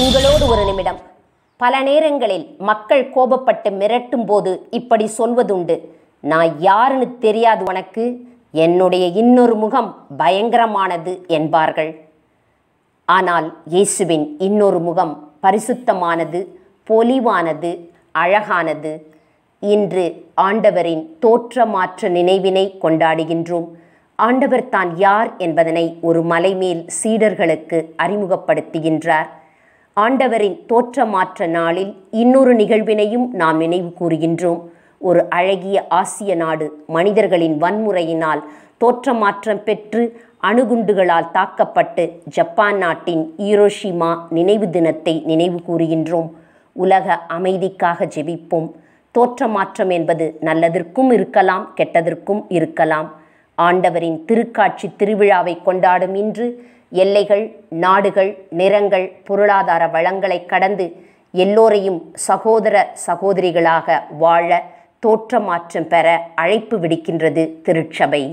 உங்களோடு ஒரு நிமிடம் பல நேரங்களில் மக்கள் கோபப்பட்டு மிரட்டும் போது இப்படி சொல்வதுண்டு நான் யாருன்னு தெரியாது உனக்கு என்னுடைய இன்னொரு முகம் பயங்கரமானது என்பார்கள் ஆனால் இயேசுவின் இன்னொரு முகம் பரிசுத்தமானது பொலிவானது அழகானது இன்று ஆண்டவரின் தோற்றமாற்ற நினைவினை கொண்டாடுகின்றோம் ஆண்டவர் தான் யார் என்பதனை ஒரு மலைமேல் சீடர்களுக்கு அறிமுகப்படுத்துகின்றார் ஆண்டவரின் தோற்றமாற்ற நாளில் இன்னொரு நிகழ்வினையும் நாம் நினைவு கூறுகின்றோம் ஒரு அழகிய ஆசிய நாடு மனிதர்களின் வன்முறையினால் தோற்றமாற்றம் பெற்று அணுகுண்டுகளால் தாக்கப்பட்டு ஜப்பான் நாட்டின் ஈரோஷிமா நினைவு தினத்தை நினைவு கூறுகின்றோம் உலக அமைதிக்காக ஜெபிப்போம் தோற்றமாற்றம் என்பது நல்லதற்கும் இருக்கலாம் கெட்டதற்கும் இருக்கலாம் ஆண்டவரின் திருக்காட்சி திருவிழாவை கொண்டாடும் இன்று எல்லைகள் நாடுகள் நிறங்கள் பொருளாதார வளங்களை கடந்து எல்லோரையும் சகோதர சகோதரிகளாக வாழ தோற்றமாற்றம் பெற அழைப்பு விடுக்கின்றது திருச்சபை